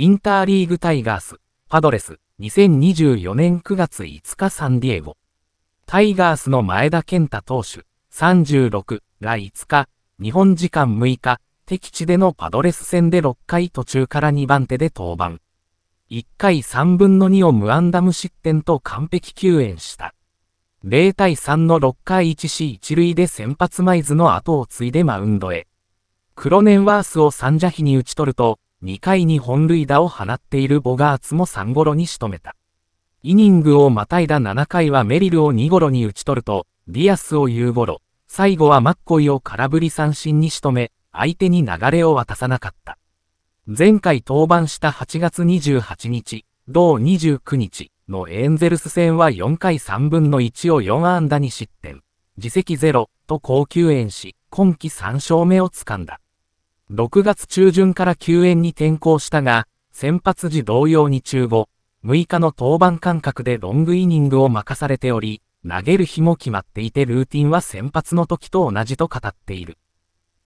インターリーグタイガース、パドレス、2024年9月5日サンディエゴ。タイガースの前田健太投手、36が5日、日本時間6日、敵地でのパドレス戦で6回途中から2番手で登板。1回3分の2を無安打無失点と完璧救援した。0対3の6回 1C1 塁で先発マイズの後を継いでマウンドへ。クロネンワースを三者比に打ち取ると、2回に本塁打を放っているボガーツも3ゴロに仕留めた。イニングをまたいだ7回はメリルを2ゴロに打ち取ると、ディアスを言うゴロ、最後はマッコイを空振り三振に仕留め、相手に流れを渡さなかった。前回登板した8月28日、同29日のエンゼルス戦は4回3分の1を4安打に失点、自責ロと高級演し、今季3勝目をつかんだ。6月中旬から救援に転向したが、先発時同様に中後、6日の登板間隔でロングイニングを任されており、投げる日も決まっていてルーティンは先発の時と同じと語っている。